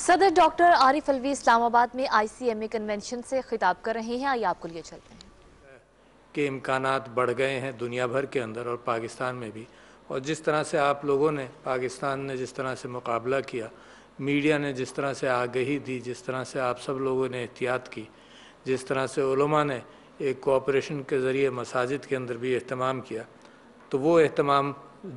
सदर डॉक्टर आरिफ अलवी इस्लामाबाद में ICMA convention से खिताब कर रहे हैं आइए आपको लिए चलते हैं के इम्कान बढ़ गए हैं दुनिया भर के अंदर और पाकिस्तान में भी और जिस तरह से आप लोगों ने पाकिस्तान ने जिस तरह से मुकाबला किया मीडिया ने जिस तरह से आगही दी जिस तरह से आप सब लोगों ने एहतियात की जिस तरह से ओलमा ने एक कोऑपरेशन के ज़रिए मसाजिद के अंदर भी अहतमाम किया तो वो अहतमाम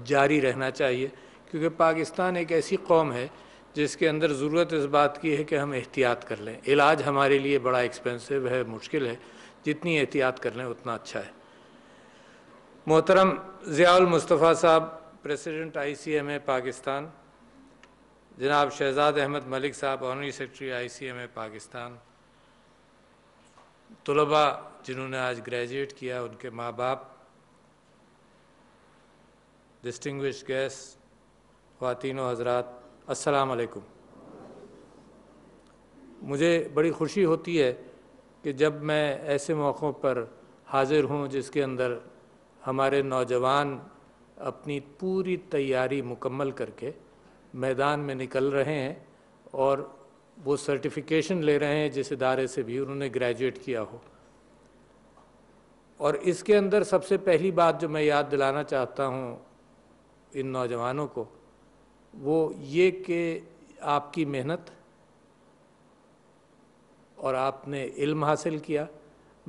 जारी रहना चाहिए क्योंकि पाकिस्तान एक ऐसी कौम है जिसके अंदर ज़रूरत इस बात की है कि हम एहतियात कर लें इलाज हमारे लिए बड़ा एक्सपेंसिव है मुश्किल है जितनी एहतियात कर लें उतना अच्छा है मोहतरम ज़ियाल मुस्तफ़ा साहब प्रेसिडेंट आईसीएमए पाकिस्तान जनाब शहजाद अहमद मलिक साहब ऑनरी सेक्रेटरी आईसीएमए पाकिस्तान तलबा जिन्होंने आज ग्रेजुएट किया उनके माँ बाप डिस्टिंग्विश गेस्ट खातिन हजरात अस्सलाम वालेकुम मुझे बड़ी खुशी होती है कि जब मैं ऐसे मौक़ों पर हाज़िर हूँ जिसके अंदर हमारे नौजवान अपनी पूरी तैयारी मुकम्मल करके मैदान में निकल रहे हैं और वो सर्टिफिकेशन ले रहे हैं जिस इदारे से भी उन्होंने ग्रेजुएट किया हो और इसके अंदर सबसे पहली बात जो मैं याद दिलाना चाहता हूँ इन नौजवानों को वो ये कि आपकी मेहनत और आपने इल्म हासिल किया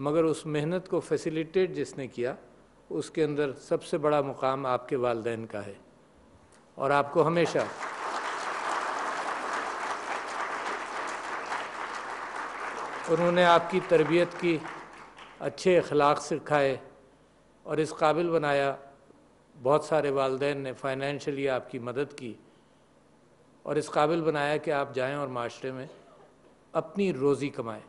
मगर उस मेहनत को फैसिलिटेट जिसने किया उसके अंदर सबसे बड़ा मुकाम आपके वालदेन का है और आपको हमेशा उन्होंने आपकी तरबियत की अच्छे अखलाक सिखाए और इस काबिल बनाया बहुत सारे वालदेन ने फाइनेंशियली आपकी मदद की और इस काबिल बनाया कि आप जाएं और माशरे में अपनी रोज़ी कमाएं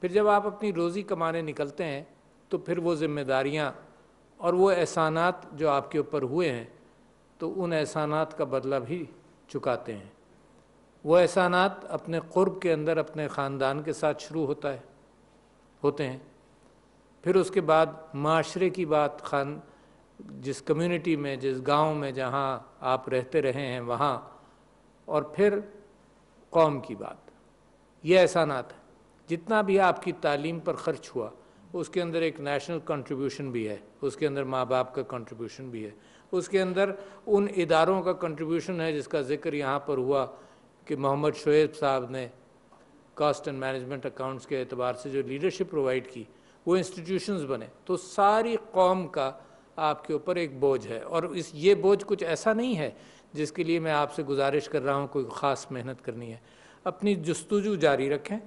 फिर जब आप अपनी रोज़ी कमाने निकलते हैं तो फिर वो ज़िम्मेदारियाँ और वो एहसानात जो आपके ऊपर हुए हैं तो उन एहसानात का बदला भी चुकाते हैं वो एहसानात अपने क़ुर्ब के अंदर अपने ख़ानदान के साथ शुरू होता है होते हैं फिर उसके बाद माशरे की बात खान जिस कम्युनिटी में जिस गांव में जहां आप रहते रहे हैं वहां और फिर कौम की बात यह ऐसा नात है जितना भी आपकी तालीम पर ख़र्च हुआ उसके अंदर एक नेशनल कंट्रीब्यूशन भी है उसके अंदर माँ बाप का कंट्रीब्यूशन भी है उसके अंदर उन इदारों का कंट्रीब्यूशन है जिसका जिक्र यहाँ पर हुआ कि मोहम्मद शुएब साहब ने कास्ट एंड मैनेजमेंट अकाउंट्स के अतबार से जो लीडरशिप प्रोवाइड की वो इंस्टीट्यूशंस बने तो सारी कौम का आपके ऊपर एक बोझ है और इस ये बोझ कुछ ऐसा नहीं है जिसके लिए मैं आपसे गुजारिश कर रहा हूँ कोई ख़ास मेहनत करनी है अपनी जस्तुजू जारी रखें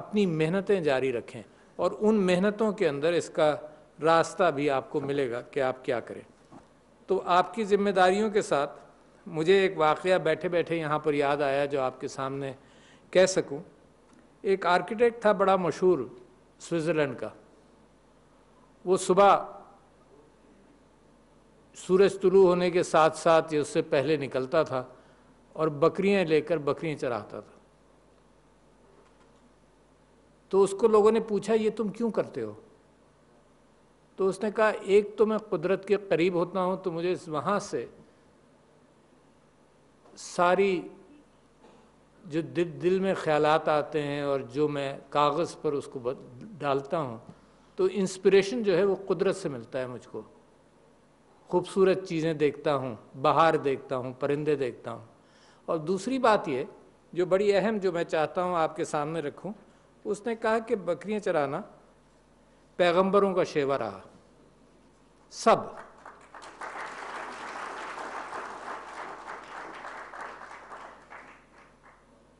अपनी मेहनतें जारी रखें और उन मेहनतों के अंदर इसका रास्ता भी आपको मिलेगा कि आप क्या करें तो आपकी जिम्मेदारियों के साथ मुझे एक वाक़ बैठे बैठे यहाँ पर याद आया जो आपके सामने कह सकूँ एक आर्किटेक्ट था बड़ा मशहूर स्विट्ज़रलैंड का वो सुबह सूरज तुलू होने के साथ साथ ये उससे पहले निकलता था और बकरियां लेकर बकरियां चराता था तो उसको लोगों ने पूछा ये तुम क्यों करते हो तो उसने कहा एक तो मैं कुदरत के करीब होता हूँ तो मुझे वहाँ से सारी जो दिल दिल में ख्यालात आते हैं और जो मैं कागज़ पर उसको डालता हूँ तो इंस्पिरेशन जो है वो कुदरत से मिलता है मुझको खूबसूरत चीज़ें देखता हूँ बाहर देखता हूँ परिंदे देखता हूँ और दूसरी बात ये जो बड़ी अहम जो मैं चाहता हूँ आपके सामने रखूँ उसने कहा कि बकरियाँ चराना पैगंबरों का शेवा रहा सब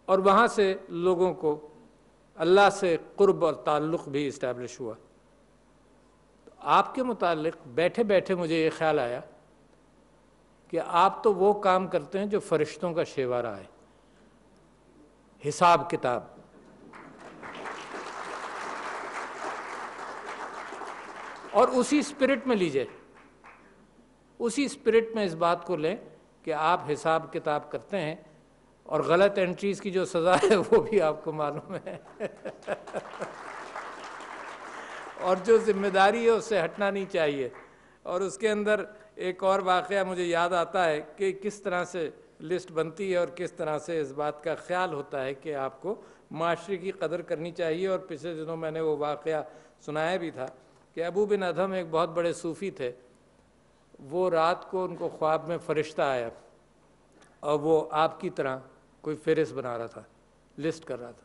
और वहाँ से लोगों को अल्लाह से कुर्ब और ताल्लुक़ भी इस्टेब्लिश हुआ आपके मुतालिक बैठे बैठे मुझे ये ख्याल आया कि आप तो वो काम करते हैं जो फरिश्तों का शेवा रहा है हिसाब किताब और उसी स्पिरिट में लीजिए उसी स्पिरिट में इस बात को लें कि आप हिसाब किताब करते हैं और गलत एंट्रीज़ की जो सज़ा है वो भी आपको मालूम है और जो जिम्मेदारी है उससे हटना नहीं चाहिए और उसके अंदर एक और वाक़ मुझे याद आता है कि किस तरह से लिस्ट बनती है और किस तरह से इस बात का ख्याल होता है कि आपको माशरे की कदर करनी चाहिए और पिछले दिनों मैंने वो वाक़ सुनाया भी था कि अबू बिन अधम एक बहुत बड़े सूफ़ी थे वो रात को उनको ख्वाब में फ़रिश्ता आया और वो आपकी तरह कोई फहरिस्त बना रहा था लिस्ट कर रहा था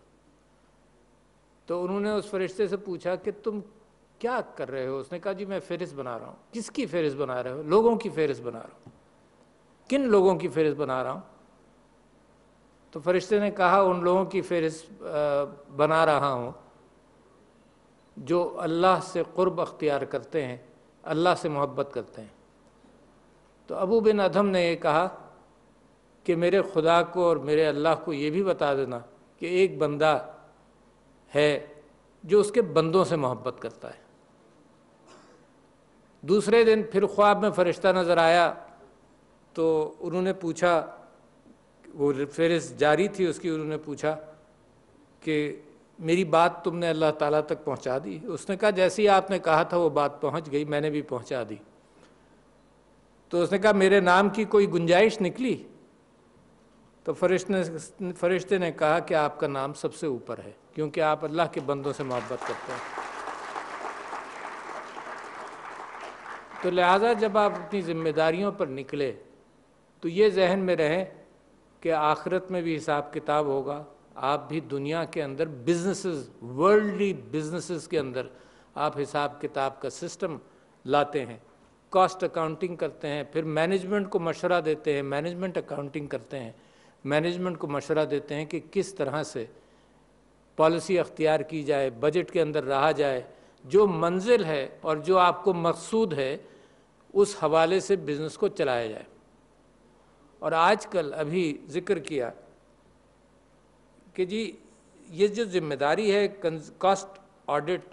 तो उन्होंने उस फरिश्ते से पूछा कि तुम क्या कर रहे हो उसने कहा जी मैं फहरिस्त बना रहा हूँ किसकी फहरिस्त बना रहे हो लोगों की फहरिस्त बना रहा हूँ किन लोगों की फहरिस्त बना रहा हूँ तो फरिश्ते ने कहा उन लोगों की फहरिस्त बना रहा हूँ जो अल्लाह से क़ुरब अख्तियार करते हैं अल्लाह से मोहब्बत करते हैं तो अबू बिन अधम ने यह कहा कि मेरे खुदा को और मेरे अल्लाह को ये भी बता देना कि एक बंदा है जो उसके बंदों से मोहब्बत करता है दूसरे दिन फिर ख्वाब में फ़रिश्ता नज़र आया तो उन्होंने पूछा वो फहरिस्त जारी थी उसकी उन्होंने पूछा कि मेरी बात तुमने अल्लाह ताला तक पहुंचा दी उसने कहा जैसे ही आपने कहा था वो बात पहुंच गई मैंने भी पहुंचा दी तो उसने कहा मेरे नाम की कोई गुंजाइश निकली तो फरिश्त ने फरिश्ते ने कहा कि आपका नाम सबसे ऊपर है क्योंकि आप अल्लाह के बंदों से मोहब्बत करते हैं तो लिहाजा जब आप अपनी ज़िम्मेदारियों पर निकले तो ये जहन में रहें कि आखिरत में भी हिसाब किताब होगा आप भी दुनिया के अंदर बिजनेसेस वर्ल्डली बिजनेसेस के अंदर आप हिसाब किताब का सिस्टम लाते हैं कॉस्ट अकाउंटिंग करते हैं फिर मैनेजमेंट को मशवरा देते हैं मैनेजमेंट अकाउंटिंग करते हैं मैनेजमेंट को मशवरा देते हैं कि किस तरह से पॉलिसी अख्तियार की जाए बजट के अंदर रहा जाए जो मंजिल है और जो आपको मकसूद है उस हवाले से बिज़नेस को चलाया जाए और आजकल अभी ज़िक्र किया कि जी ये जो जिम्मेदारी है कॉस्ट ऑडिट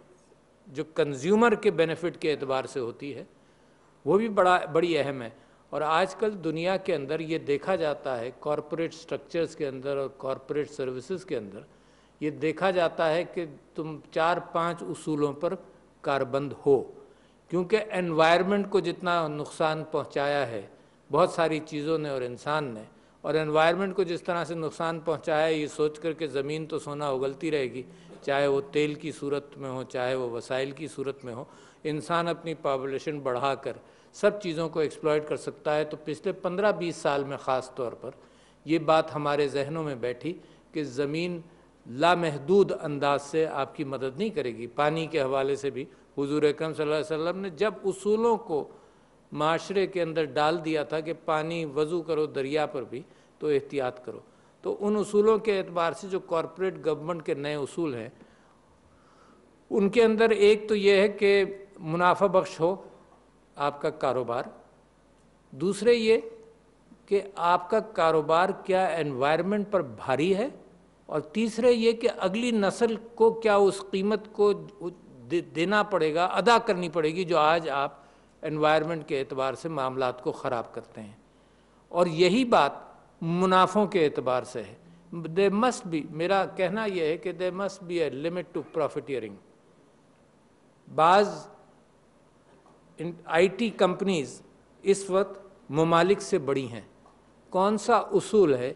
जो कंज्यूमर के बेनिफिट के एतबार से होती है वो भी बड़ा बड़ी अहम है और आजकल दुनिया के अंदर ये देखा जाता है कॉरपोरेट स्ट्रक्चर्स के अंदर और कॉरपोरेट सर्विसेज के अंदर ये देखा जाता है कि तुम चार पांच उसूलों पर कारबंद हो क्योंकि एनवायरनमेंट को जितना नुकसान पहुंचाया है बहुत सारी चीज़ों ने और इंसान ने और एनवायरनमेंट को जिस तरह से नुकसान पहुंचाया है ये सोच कर के ज़मीन तो सोना उगलती रहेगी चाहे वो तेल की सूरत में हो चाहे वो वसाइल की सूरत में हो इंसान अपनी पॉपुलेशन बढ़ा कर सब चीज़ों को एक्सप्लॉयट कर सकता है तो पिछले पंद्रह बीस साल में ख़ास तौर पर ये बात हमारे जहनों में बैठी कि ज़मीन लामहदूद अंदाज से आपकी मदद नहीं करेगी पानी के हवाले से भी हुजूर अकरम सल्लल्लाहु अलैहि वसल्लम ने जब उसूलों को माशरे के अंदर डाल दिया था कि पानी वज़ू करो दरिया पर भी तो एहतियात करो तो उन उसूलों के एतबार से जो कॉरपोरेट गवर्नमेंट के नए उसूल हैं उनके अंदर एक तो ये है कि मुनाफा बख्श हो आपका कारोबार दूसरे ये कि आपका कारोबार क्या एनवायरनमेंट पर भारी है और तीसरे ये कि अगली नस्ल को क्या उस कीमत को दे, देना पड़ेगा अदा करनी पड़ेगी जो आज आप एनवायरनमेंट के एतबार से मामला को ख़राब करते हैं और यही बात मुनाफों के एतबार से है दे मस्ट बी मेरा कहना यह है कि they must be a limit to profit profiteering बाज आई टी कंपनीज इस वक्त ममालिक से बड़ी हैं कौन सा उसूल है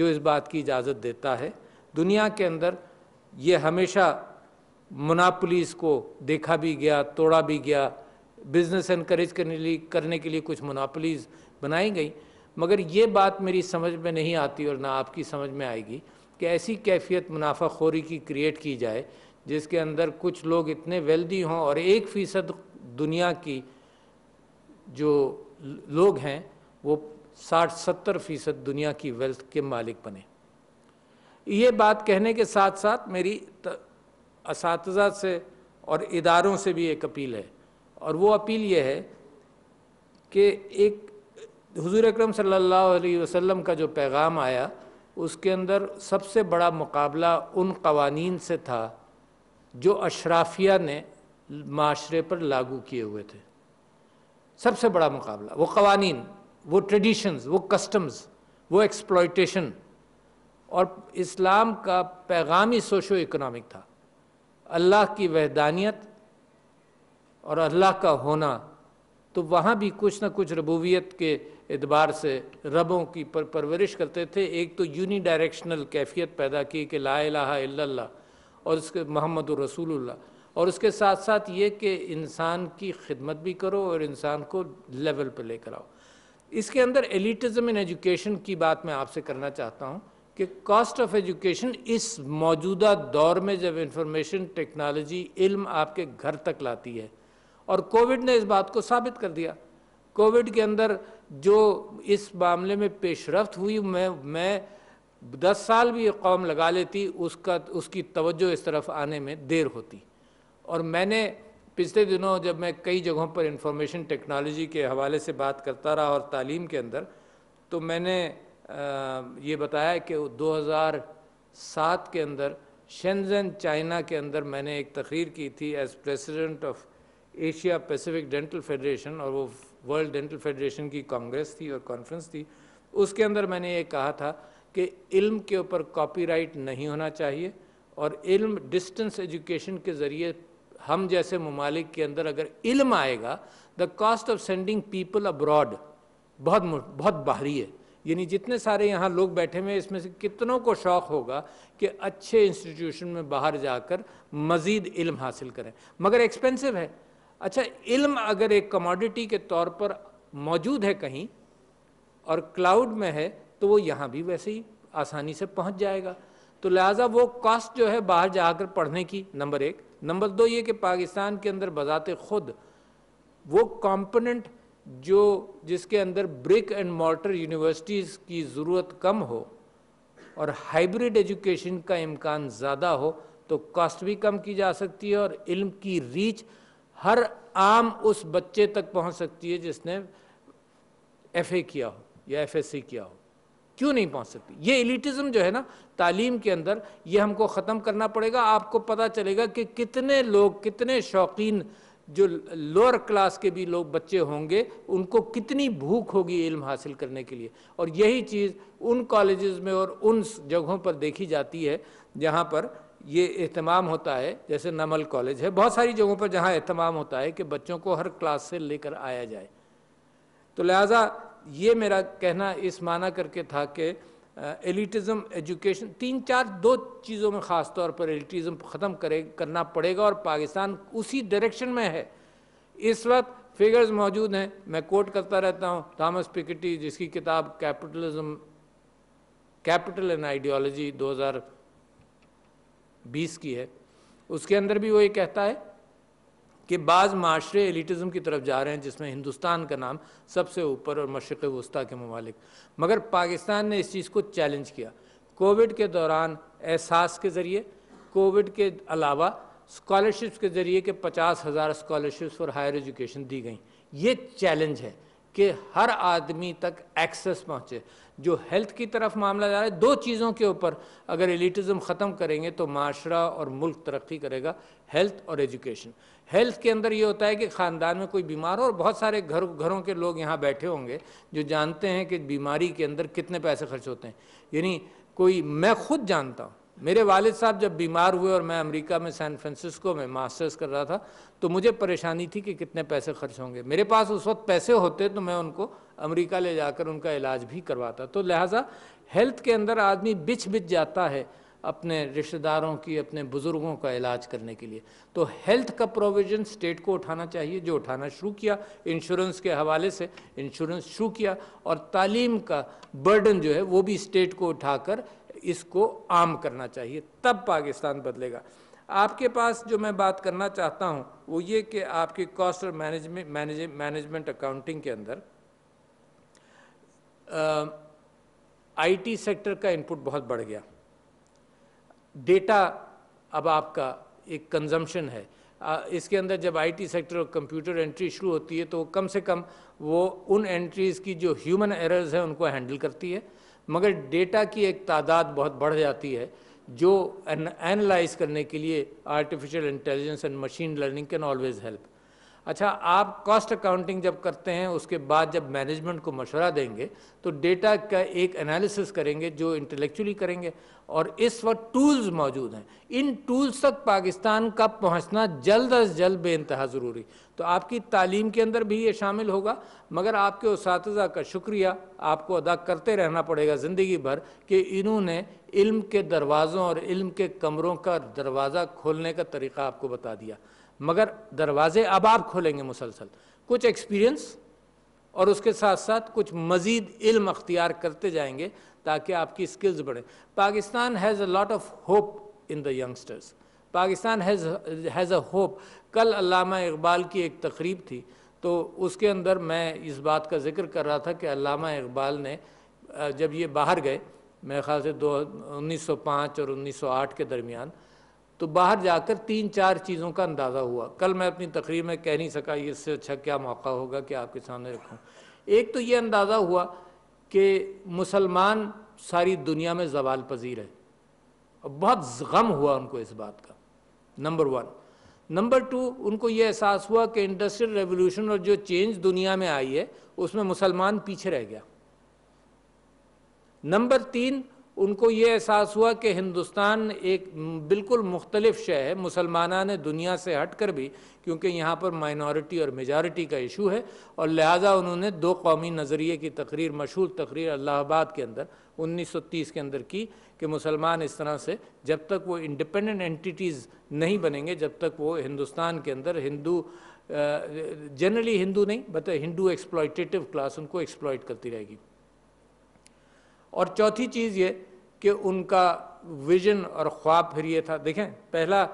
जो इस बात की इजाज़त देता है दुनिया के अंदर ये हमेशा मुनापुलिस को देखा भी गया तोड़ा भी गया बिजनेस इनक्रेज करने लिए करने के लिए कुछ मुनापुलिस बनाई गई मगर ये बात मेरी समझ में नहीं आती और ना आपकी समझ में आएगी कि ऐसी कैफियत मुनाफाखोरी की क्रिएट की जाए जिसके अंदर कुछ लोग इतने वेल्दी हों और एक फ़ीसद दुनिया की जो लोग हैं वो साठ सत्तर फ़ीसद दुनिया की वेल्थ के मालिक बने ये बात कहने के साथ साथ मेरी त, इस से और इदारों से भी एक अपील है और वो अपील ये है कि एक हुजूर अकरम सल्लल्लाहु अलैहि वसल्लम का जो पैगाम आया उसके अंदर सबसे बड़ा मुकाबला उन कवानीन से था जो अशराफिया ने माशरे पर लागू किए हुए थे सबसे बड़ा मुकाबला वो कवानीन वो ट्रेडिशंस वो कस्टम्स वो एक्सप्लॉयटेशन और इस्लाम का पैगामी सोशो इकोनॉमिक था अल्लाह की वहदानियत और अल्लाह का होना तो वहाँ भी कुछ ना कुछ रबूवियत के एतबार से रबों की पर परवरिश करते थे एक तो यूनी डायरेक्शनल कैफियत पैदा की कि ला इला और उसके मोहम्मद रसूलुल्लाह और उसके साथ साथ ये कि इंसान की खिदमत भी करो और इंसान को लेवल पर लेकर आओ इसके अंदर एलिटिज़म इन एजुकेशन की बात मैं आपसे करना चाहता हूँ कि कॉस्ट ऑफ एजुकेशन इस मौजूदा दौर में जब इंफॉर्मेशन टेक्नोलॉजी इल्म आपके घर तक लाती है और कोविड ने इस बात को साबित कर दिया कोविड के अंदर जो इस मामले में पेशरफ हुई मैं मैं दस साल भी ये कौम लगा लेती उसका उसकी तवज्जो इस तरफ आने में देर होती और मैंने पिछले दिनों जब मैं कई जगहों पर इंफॉर्मेशन टेक्नोलॉजी के हवाले से बात करता रहा और तालीम के अंदर तो मैंने ये बताया कि 2007 के अंदर शेंजन चाइना के अंदर मैंने एक तकरीर की थी as president of Asia Pacific dental federation और वो वर्ल्ड डेंटल फेडरेशन की कांग्रेस थी और कॉन्फ्रेंस थी उसके अंदर मैंने ये कहा था कि इल्म के ऊपर कॉपीराइट नहीं होना चाहिए और इल्म डिस्टेंस एजुकेशन के ज़रिए हम जैसे ममालिक के अंदर अगर इल्म आएगा the cost of sending people abroad बहुत बहुत बाहरी है यानी जितने सारे यहाँ लोग बैठे हुए इसमें से कितनों को शौक़ होगा कि अच्छे इंस्टीट्यूशन में बाहर जाकर मज़ीद इल्म हासिल करें मगर एक्सपेंसिव है अच्छा इल्म अगर एक कमोडिटी के तौर पर मौजूद है कहीं और क्लाउड में है तो वो यहाँ भी वैसे ही आसानी से पहुँच जाएगा तो लिहाजा वो कॉस्ट जो है बाहर जाकर पढ़ने की नंबर एक नंबर दो ये कि पाकिस्तान के अंदर बजात खुद वो कॉम्पोनेंट जो जिसके अंदर ब्रिक एंड मॉर्टर यूनिवर्सिटीज़ की ज़रूरत कम हो और हाइब्रिड एजुकेशन का इम्कान ज़्यादा हो तो कॉस्ट भी कम की जा सकती है और इल्म की रीच हर आम उस बच्चे तक पहुंच सकती है जिसने एफ़ किया हो या एफएससी किया हो क्यों नहीं पहुंच सकती ये एलिटिज़म जो है ना तालीम के अंदर ये हमको ख़त्म करना पड़ेगा आपको पता चलेगा कि कितने लोग कितने शौकीन जो लोअर क्लास के भी लोग बच्चे होंगे उनको कितनी भूख होगी इल्म हासिल करने के लिए और यही चीज़ उन कॉलेजेस में और उन जगहों पर देखी जाती है जहाँ पर ये अहतमाम होता है जैसे नमल कॉलेज है बहुत सारी जगहों पर जहाँ अहतमाम होता है कि बच्चों को हर क्लास से लेकर आया जाए तो लिहाजा ये मेरा कहना इस माना करके था कि एलिटिज़म एजुकेशन तीन चार दो चीज़ों में ख़ास तौर पर एलिटिज़म ख़त्म करे करना पड़ेगा और पाकिस्तान उसी डायरेक्शन में है इस वक्त फिगर्स मौजूद हैं मैं कोट करता रहता हूँ थॉमस पिकटी जिसकी किताब कैपिटलिज्म कैपिटल एंड आइडियोलॉजी 2020 की है उसके अंदर भी वो ये कहता है कि बाज़ माशरे एलिटिज़म की तरफ जा रहे हैं जिसमें हिंदुस्तान का नाम सबसे ऊपर और मशरक़ वस्ती के ममालिक मगर पाकिस्तान ने इस चीज़ को चैलेंज किया कोविड के दौरान एहसास के ज़रिए कोविड के अलावा स्कॉलरशिप्स के ज़रिए के पचास हज़ार स्कॉलरशिप्स फॉर हायर एजुकेशन दी गई ये चैलेंज है कि हर आदमी तक एक्सेस पहुँचे जो हेल्थ की तरफ मामला जा रहा है दो चीज़ों के ऊपर अगर एलिटिज़म ख़त्म करेंगे तो माशरा और मुल्क तरक्की करेगा हेल्थ और एजुकेशन हेल्थ के अंदर ये होता है कि ख़ानदान में कोई बीमार हो और बहुत सारे घर घरों के लोग यहाँ बैठे होंगे जो जानते हैं कि बीमारी के अंदर कितने पैसे खर्च होते हैं यानी कोई मैं खुद जानता हूँ मेरे वालिद साहब जब बीमार हुए और मैं अमेरिका में सैन फ्रांसिस्को में मास्टर्स कर रहा था तो मुझे परेशानी थी कि कितने पैसे खर्च होंगे मेरे पास उस वक्त पैसे होते तो मैं उनको अमेरिका ले जाकर उनका इलाज भी करवाता तो लिहाजा हेल्थ के अंदर आदमी बिछ बिछ जाता है अपने रिश्तेदारों की अपने बुज़ुर्गों का इलाज करने के लिए तो हेल्थ का प्रोविज़न स्टेट को उठाना चाहिए जो उठाना शुरू किया इंश्योरेंस के हवाले से इंश्योरेंस शुरू किया और तालीम का बर्डन जो है वो भी स्टेट को उठाकर इसको आम करना चाहिए तब पाकिस्तान बदलेगा आपके पास जो मैं बात करना चाहता हूँ वो ये कि आपके कॉस्ट और मैनेजमेंट मैनेज मैनेजमेंट अकाउंटिंग के अंदर आईटी सेक्टर का इनपुट बहुत बढ़ गया डेटा अब आपका एक कंजम्पशन है इसके अंदर जब आईटी सेक्टर और कंप्यूटर एंट्री शुरू होती है तो कम से कम वो उन एंट्रीज़ की जो ह्यूमन एरर्स हैं उनको हैंडल करती है मगर डेटा की एक तादाद बहुत बढ़ जाती है जो एनालाइज करने के लिए artificial intelligence and machine learning can always help अच्छा आप कॉस्ट अकाउंटिंग जब करते हैं उसके बाद जब मैनेजमेंट को मशवरा देंगे तो डेटा का एक एनालिसिस करेंगे जो इंटेलेक्चुअली करेंगे और इस वक्त टूल्स मौजूद हैं इन टूल्स तक पाकिस्तान का पहुंचना जल्द अज जल्द बे इंतहा ज़रूरी तो आपकी तालीम के अंदर भी ये शामिल होगा मगर आपके उस का शुक्रिया आपको अदा करते रहना पड़ेगा ज़िंदगी भर कि इन्होंने इल्म के दरवाज़ों और इल्म के कमरों का दरवाज़ा खोलने का तरीक़ा आपको बता दिया मगर दरवाज़े अब आप खोलेंगे मुसलसल कुछ एक्सपीरियंस और उसके साथ साथ कुछ मज़ीद इल्म अख्तियार करते जाएंगे ताकि आपकी स्किल्स बढ़ें Pakistan has a lot of hope in the youngsters Pakistan has has a hope कल अलामा इकबाल की एक तकरीब थी तो उसके अंदर मैं इस बात का जिक्र कर रहा था कि अलामा इकबाल ने जब ये बाहर गए मेरे ख्याल से दो उन्नीस सौ पाँच और उन्नीस सौ आठ के दरमियान तो बाहर जाकर तीन चार चीज़ों का अंदाज़ा हुआ कल मैं अपनी तकरीर में कह नहीं सका इससे अच्छा क्या मौका होगा कि आपके सामने रखूँ एक तो ये अंदाज़ा हुआ कि मुसलमान सारी दुनिया में जवाल पजीर है और बहुत गम हुआ उनको इस बात का नंबर वन नंबर टू उनको ये एहसास हुआ कि इंडस्ट्रियल रेवोल्यूशन और जो चेंज दुनिया में आई है उसमें मुसलमान पीछे रह गया नंबर तीन उनको ये एहसास हुआ कि हिंदुस्तान एक बिल्कुल मुख्तलिफ शय है मुसलमाना ने दुनिया से हट कर भी क्योंकि यहाँ पर माइनॉरिटी और मेजॉरिटी का इशू है और लिहाजा उन्होंने दो कौमी नज़रिए की तकरीर मशहूर तकरीर अल्लाहबाद के अंदर 1930 के अंदर की कि मुसलमान इस तरह से जब तक वो इंडिपेंडेंट एंटिटीज़ नहीं बनेंगे जब तक वो हिंदुस्तान के अंदर हिंदू जनरली हिंदू नहीं बता हिंदू एक्सप्लॉयटेटिव क्लास उनको एक्सप्लॉयट करती रहेगी और चौथी चीज़ ये कि उनका विजन और ख्वाब फिर ये था देखें पहला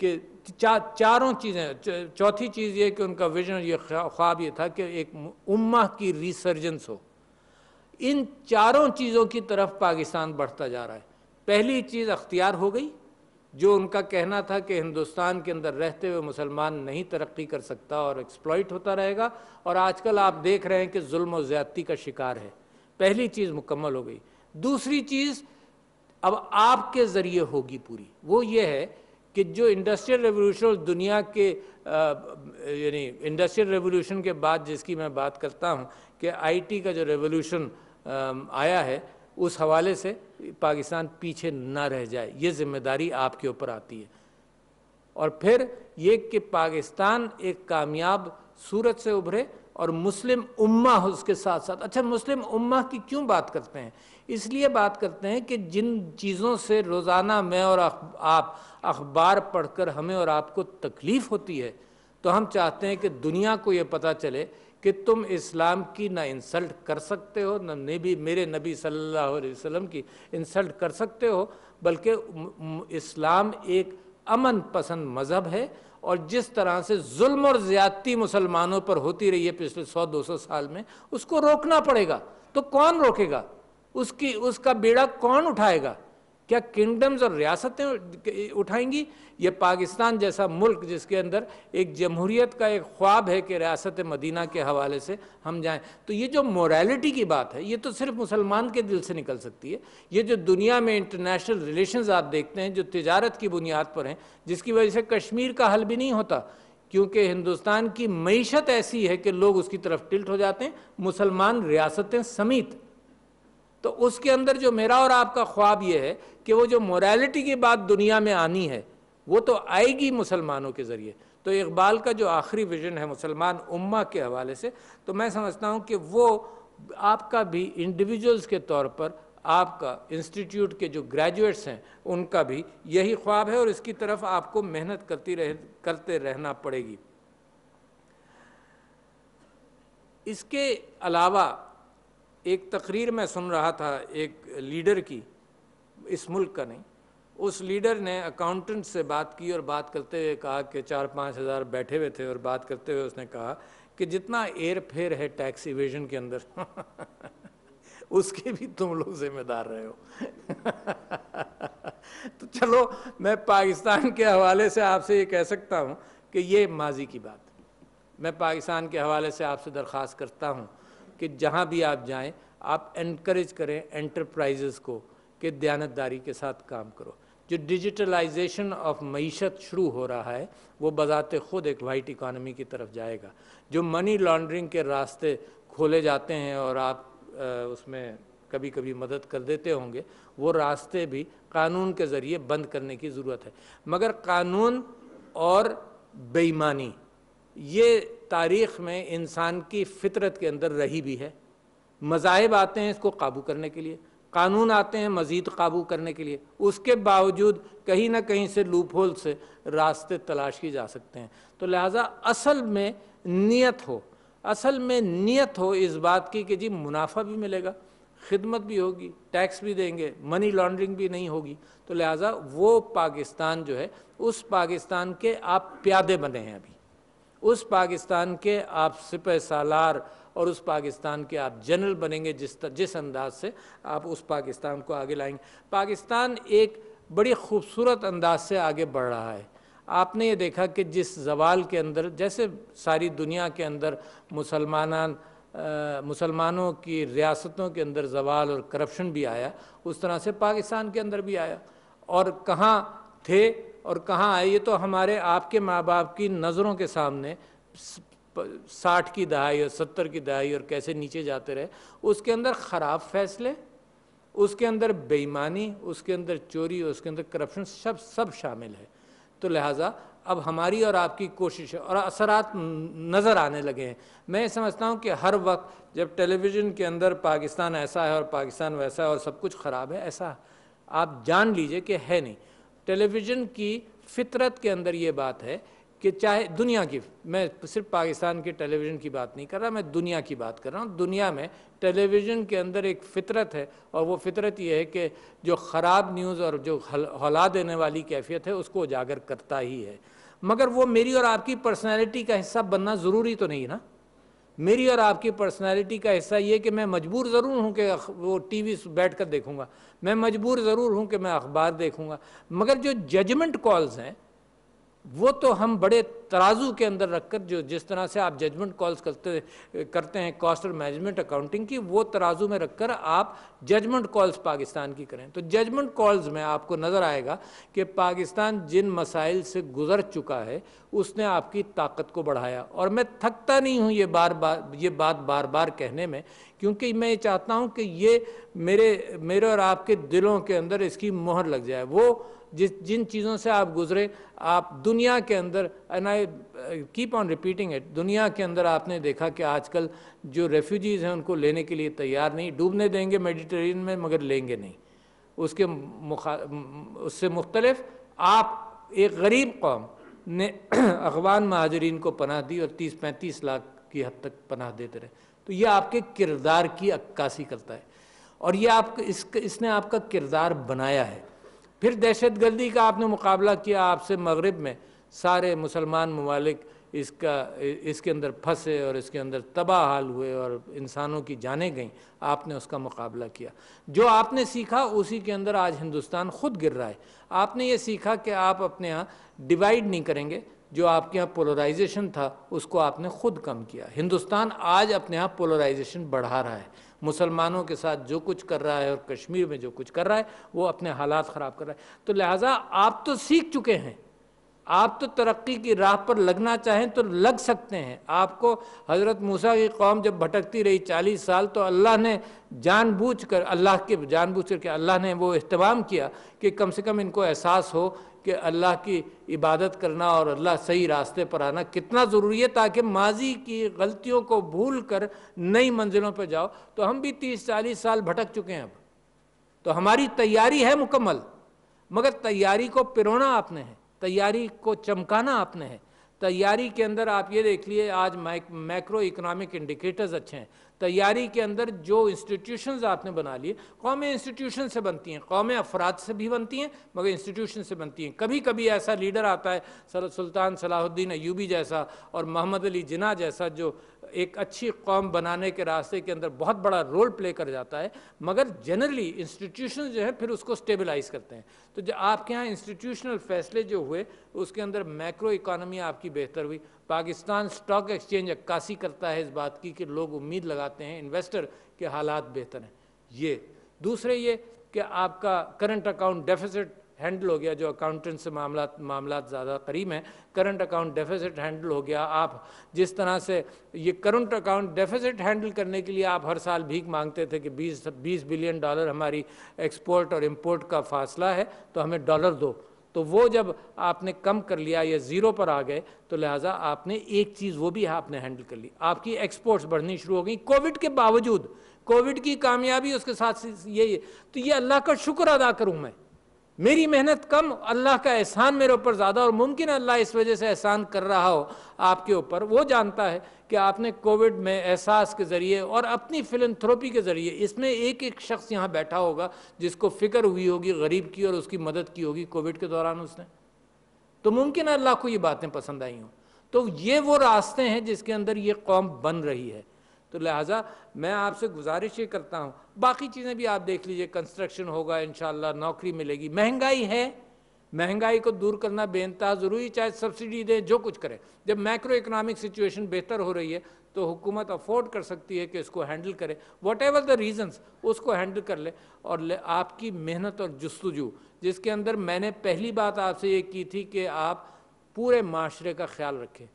कि चा, चारों चीज़ें चौथी चीज़ ये कि उनका विजन ये ख्वाब ये था कि एक उम्मा की रिसर्जेंस हो इन चारों चीज़ों की तरफ पाकिस्तान बढ़ता जा रहा है पहली चीज़ अख्तियार हो गई जो उनका कहना था कि हिंदुस्तान के अंदर रहते हुए मुसलमान नहीं तरक्की कर सकता और एक्सप्लॉइट होता रहेगा और आजकल आप देख रहे हैं कि जुल्म ज़्यादती का शिकार है पहली चीज़ मुकम्मल हो गई दूसरी चीज़ अब आपके ज़रिए होगी पूरी वो ये है कि जो इंडस्ट्रियल रेवोल्यूशन दुनिया के यानी इंडस्ट्रियल रेवोल्यूशन के बाद जिसकी मैं बात करता हूँ कि आईटी का जो रेवोल्यूशन आया है उस हवाले से पाकिस्तान पीछे ना रह जाए ये जिम्मेदारी आपके ऊपर आती है और फिर ये कि पाकिस्तान एक कामयाब सूरत से उभरे और मुस्लिम उम्मा उसके साथ साथ अच्छा मुस्लिम उम्मा की क्यों बात करते हैं इसलिए बात करते हैं कि जिन चीज़ों से रोज़ाना मैं और आप अखबार पढ़कर हमें और आपको तकलीफ़ होती है तो हम चाहते हैं कि दुनिया को ये पता चले कि तुम इस्लाम की ना इंसल्ट कर सकते हो ना नबी मेरे नबी सल्लल्लाहु अलैहि वसल्लम की इंसल्ट कर सकते हो बल्कि इस्लाम एक अमन पसंद मज़हब है और जिस तरह से जुल्म और ज़्यादती मुसलमानों पर होती रही है पिछले सौ दो सौ साल में उसको रोकना पड़ेगा तो कौन रोकेगा उसकी उसका बेड़ा कौन उठाएगा क्या किंगडम्स और रियासतें उठाएंगी ये पाकिस्तान जैसा मुल्क जिसके अंदर एक जमहूरियत का एक ख्वाब है कि रियासत मदीना के हवाले से हम जाएं तो ये जो मोरालिटी की बात है ये तो सिर्फ मुसलमान के दिल से निकल सकती है ये जो दुनिया में इंटरनेशनल रिलेशंस आप देखते हैं जो तजारत की बुनियाद पर हैं जिसकी वजह से कश्मीर का हल भी नहीं होता क्योंकि हिंदुस्तान की मीशत ऐसी है कि लोग उसकी तरफ टिल्ट हो जाते हैं मुसलमान रियासतें समीत तो उसके अंदर जो मेरा और आपका ख्वाब ये है कि वो जो मोरालिटी की बात दुनिया में आनी है वो तो आएगी मुसलमानों के ज़रिए तो इकबाल का जो आखिरी विजन है मुसलमान उम्मा के हवाले से तो मैं समझता हूँ कि वो आपका भी इंडिविजुअल्स के तौर पर आपका इंस्टीट्यूट के जो ग्रेजुएट्स हैं उनका भी यही ख्वाब है और इसकी तरफ आपको मेहनत करती रह करते रहना पड़ेगी इसके अलावा एक तकरीर में सुन रहा था एक लीडर की इस मुल्क का नहीं उस लीडर ने अकाउंटेंट से बात की और बात करते हुए कहा कि चार पाँच हज़ार बैठे हुए थे और बात करते हुए उसने कहा कि जितना एयर फेयर है टैक्स इवेजन के अंदर उसके भी तुम लोग जिम्मेदार रहे हो तो चलो मैं पाकिस्तान के हवाले से आपसे ये कह सकता हूँ कि ये माजी की बात मैं पाकिस्तान के हवाले से आपसे दरख्वास्त करता हूँ कि जहाँ भी आप जाएँ आप इनक्रेज करें एंटरप्राइजेस को कि दयानतदारी के साथ काम करो जो डिजिटलाइजेशन ऑफ मीशत शुरू हो रहा है वो बजाते ख़ुद एक वाइट इकानमी की तरफ जाएगा जो मनी लॉन्ड्रिंग के रास्ते खोले जाते हैं और आप उसमें कभी कभी मदद कर देते होंगे वो रास्ते भी कानून के ज़रिए बंद करने की ज़रूरत है मगर कानून और बेईमानी ये तारीख़ में इंसान की फितरत के अंदर रही भी है मज़ाहब आते हैं इसको काबू करने के लिए कानून आते हैं मज़ीद काबू करने के लिए उसके बावजूद कहीं ना कहीं से लूप होल से रास्ते तलाश किए जा सकते हैं तो लिहाजा असल में नीयत हो असल में नीयत हो इस बात की कि जी मुनाफा भी मिलेगा खिदमत भी होगी टैक्स भी देंगे मनी लॉन्ड्रिंग भी नहीं होगी तो लिहाजा वो पाकिस्तान जो है उस पाकिस्तान के आप प्यादे बने हैं अभी उस पाकिस्तान के आप सिपह सालार और उस पाकिस्तान के आप जनरल बनेंगे जिस जिस अंदाज से आप उस पाकिस्तान को आगे लाएंगे पाकिस्तान एक बड़ी खूबसूरत अंदाज से आगे बढ़ रहा है आपने ये देखा कि जिस जवाल के अंदर जैसे सारी दुनिया के अंदर मुसलमान मुसलमानों की रियासतों के अंदर जवाल और करप्शन भी आया उस तरह से पाकिस्तान के अंदर भी आया और कहाँ थे और कहाँ आए ये तो हमारे आपके माँ बाप की नज़रों के सामने साठ की दहाई और सत्तर की दहाई और कैसे नीचे जाते रहे उसके अंदर ख़राब फैसले उसके अंदर बेईमानी उसके अंदर चोरी उसके अंदर करप्शन सब सब शामिल है तो लिहाजा अब हमारी और आपकी कोशिश और असरात नज़र आने लगे हैं मैं समझता हूँ कि हर वक्त जब टेलीविज़न के अंदर पाकिस्तान ऐसा है और पाकिस्तान वैसा है और सब कुछ ख़राब है ऐसा आप जान लीजिए कि है नहीं टेलीविज़न की फितरत के अंदर ये बात है कि चाहे दुनिया की मैं सिर्फ पाकिस्तान के टेलीविज़न की बात नहीं कर रहा मैं दुनिया की बात कर रहा हूँ दुनिया में टेलीविज़न के अंदर एक फितरत है और वो फितरत ये है कि जो ख़राब न्यूज़ और जो हौला देने वाली कैफियत है उसको उजागर करता ही है मगर वो मेरी और आपकी पर्सनैलिटी का हिस्सा बनना ज़रूरी तो नहीं ना मेरी और आपकी पर्सनालिटी का हिस्सा ये कि मैं मजबूर ज़रूर हूँ कि वो टीवी बैठ कर देखूँगा मैं मजबूर ज़रूर हूँ कि मैं अखबार देखूँगा मगर जो जजमेंट कॉल्स हैं वो तो हम बड़े तराजू के अंदर रखकर जो जिस तरह से आप जजमेंट कॉल्स करते करते हैं कॉस्ट और मैनेजमेंट अकाउंटिंग की वो तराजू में रखकर आप जजमेंट कॉल्स पाकिस्तान की करें तो जजमेंट कॉल्स में आपको नज़र आएगा कि पाकिस्तान जिन मसाइल से गुजर चुका है उसने आपकी ताकत को बढ़ाया और मैं थकता नहीं हूँ ये बार बार ये बात बार बार कहने में क्योंकि मैं ये चाहता हूँ कि ये मेरे मेरे और आपके दिलों के अंदर इसकी मोहर लग जाए वो जिस जिन चीज़ों से आप गुजरे आप दुनिया के अंदर and I keep on repeating it दुनिया के अंदर आपने देखा कि आजकल जो रेफ्यूजीज़ हैं उनको लेने के लिए तैयार नहीं डूबने देंगे मेडिटेरियन में मगर लेंगे नहीं उसके मुखा उससे मुख्तलफ आप एक गरीब कौम ने अफगान महाजरीन को पनाह दी और तीस पैंतीस लाख की हद तक पनाह देते रहे तो ये आपके किरदार की अक्कासी करता है और ये आप इस, इसने आपका किरदार बनाया है फिर दहशत गर्दी का आपने मुकाबला किया आपसे मगरब में सारे मुसलमान ममालिक इसका इसके अंदर फंसे और इसके अंदर तबाह हाल हुए और इंसानों की जानें गईं आपने उसका मुकाबला किया जो आपने सीखा उसी के अंदर आज हिंदुस्तान खुद गिर रहा है आपने ये सीखा कि आप अपने यहाँ डिवाइड नहीं करेंगे जो आपके यहाँ पोलराइजेशन था उसको आपने खुद कम किया हिंदुस्तान आज अपने यहाँ पोलराइजेशन बढ़ा रहा है मुसलमानों के साथ जो कुछ कर रहा है और कश्मीर में जो कुछ कर रहा है वो अपने हालात ख़राब कर रहा है तो लिहाजा आप तो सीख चुके हैं आप तो तरक्की की राह पर लगना चाहें तो लग सकते हैं आपको हज़रत मूसा की कौम जब भटकती रही चालीस साल तो अल्लाह ने जानबूझ कर अल्लाह के जानबूझ करके अल्लाह ने वो अहतमाम किया कि कम से कम इनको एहसास हो कि अल्लाह की इबादत करना और अल्लाह सही रास्ते पर आना कितना ज़रूरी है ताकि माजी की गलतियों को भूल कर नई मंजिलों पर जाओ तो हम भी तीस चालीस साल भटक चुके हैं अब तो हमारी तैयारी है मुकम्मल मगर तैयारी को पिरोना आपने है तैयारी को चमकाना आपने है तैयारी के अंदर आप ये देख लिए आज मैक्रो इकोनॉमिक इंडिकेटर्स अच्छे हैं तैयारी के अंदर जो इंस्टीट्यूशंस आपने बना लिए कौमें इंस्टीट्यूशन से बनती हैं कौमें अफराद से भी बनती हैं मगर इंस्टीट्यूशन से बनती हैं कभी कभी ऐसा लीडर आता है सुल्तान सलाहुद्दीन अयूबी जैसा और मोहम्मद अली जिना जैसा जो एक अच्छी कौम बनाने के रास्ते के अंदर बहुत बड़ा रोल प्ले कर जाता है मगर जनरली इंस्टीट्यूशन जो है फिर उसको स्टेबलाइज करते हैं तो जो आपके यहाँ इंस्टीट्यूशनल फैसले जो हुए उसके अंदर मैक्रो इकोनॉमी आपकी बेहतर हुई पाकिस्तान स्टॉक एक्सचेंज अक्कासी करता है इस बात की कि लोग उम्मीद लगाते हैं इन्वेस्टर के हालात बेहतर हैं ये दूसरे ये कि आपका करंट अकाउंट डेफिसिट हैंडल हो गया जो अकाउंटेंट से मामला मामला ज़्यादा करीब हैं करंट अकाउंट डेफिसिट हैंडल हो गया आप जिस तरह से ये करंट अकाउंट डेफिसिट हैंडल करने के लिए आप हर साल भीख मांगते थे कि 20 20 बिलियन डॉलर हमारी एक्सपोर्ट और इम्पोर्ट का फासला है तो हमें डॉलर दो तो वो जब आपने कम कर लिया या ज़ीरो पर आ गए तो लिहाजा आपने एक चीज़ वो भी आपने हैंडल कर ली आपकी एक्सपोर्ट्स बढ़नी शुरू हो गई कोविड के बावजूद कोविड की कामयाबी उसके साथ यही है तो ये अल्लाह का शुक्र अदा करूँ मैं मेरी मेहनत कम अल्लाह का एहसान मेरे ऊपर ज़्यादा और मुमकिन अल्लाह इस वजह से एहसान कर रहा हो आपके ऊपर वो जानता है कि आपने कोविड में एहसास के ज़रिए और अपनी फिलंथ्रोपी के ज़रिए इसमें एक एक शख्स यहाँ बैठा होगा जिसको फ़िक्र हुई होगी गरीब की और उसकी मदद की होगी कोविड के दौरान उसने तो मुमकिन अल्लाह को ये बातें पसंद आई हों तो ये वो रास्ते हैं जिसके अंदर ये कौम बन रही है तो लिहाजा मैं आपसे गुजारिश ये करता हूँ बाकी चीज़ें भी आप देख लीजिए कंस्ट्रक्शन होगा इन नौकरी मिलेगी महंगाई है महंगाई को दूर करना बेनता ज़रूरी चाहे सब्सिडी दें जो कुछ करें जब मैक्रो इकोनॉमिक सिचुएशन बेहतर हो रही है तो हुकूमत अफोर्ड कर सकती है कि इसको हैंडल करे वट एवर द रीज़न्स उसको हैंडल कर ले और ले, आपकी मेहनत और जस्तजू जिसके अंदर मैंने पहली बात आपसे ये की थी कि आप पूरे माशरे का ख्याल रखें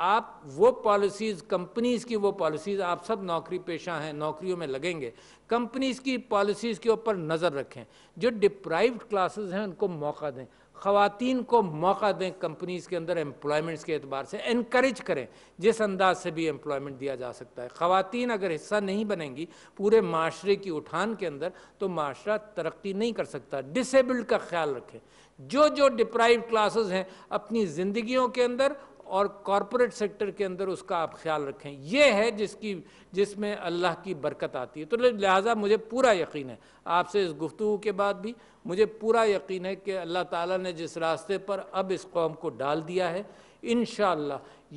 आप वो पॉलिसीज़ कंपनीज़ की वो पॉलिसीज़ आप सब नौकरी पेशा हैं नौकरियों में लगेंगे कंपनीज़ की पॉलिसीज़ के ऊपर नज़र रखें जो डिप्राइव्ड क्लासेस हैं उनको मौका दें खातन को मौका दें कंपनीज़ के अंदर एम्प्लॉयमेंट्स के अतबार से इनक्रेज करें जिस अंदाज से भी एम्प्लॉयमेंट दिया जा सकता है खातन अगर हिस्सा नहीं बनेंगी पूरे माशरे की उठान के अंदर तो माशरा तरक्की नहीं कर सकता डिसेबल्ड का ख्याल रखें जो जो डिप्राइव क्लासेस हैं अपनी ज़िंदगियों के अंदर और कॉरपोरेट सेक्टर के अंदर उसका आप ख्याल रखें यह है जिसकी जिसमें अल्लाह की बरकत आती है तो लिहाजा मुझे पूरा यकीन है आपसे इस गुफ्तु के बाद भी मुझे पूरा यकीन है कि अल्लाह ताला ने जिस रास्ते पर अब इस कौम को डाल दिया है इन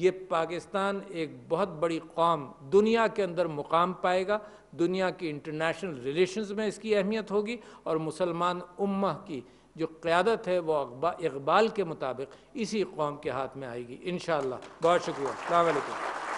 ये पाकिस्तान एक बहुत बड़ी कौम दुनिया के अंदर मुकाम पाएगा दुनिया की इंटरनेशनल रिलेशंस में इसकी अहमियत होगी और मुसलमान उम्मा की जो क़्यादत है वो इकबाल के मुताबिक इसी कौम के हाथ में आएगी इन बहुत शुक्रिया अल्लाम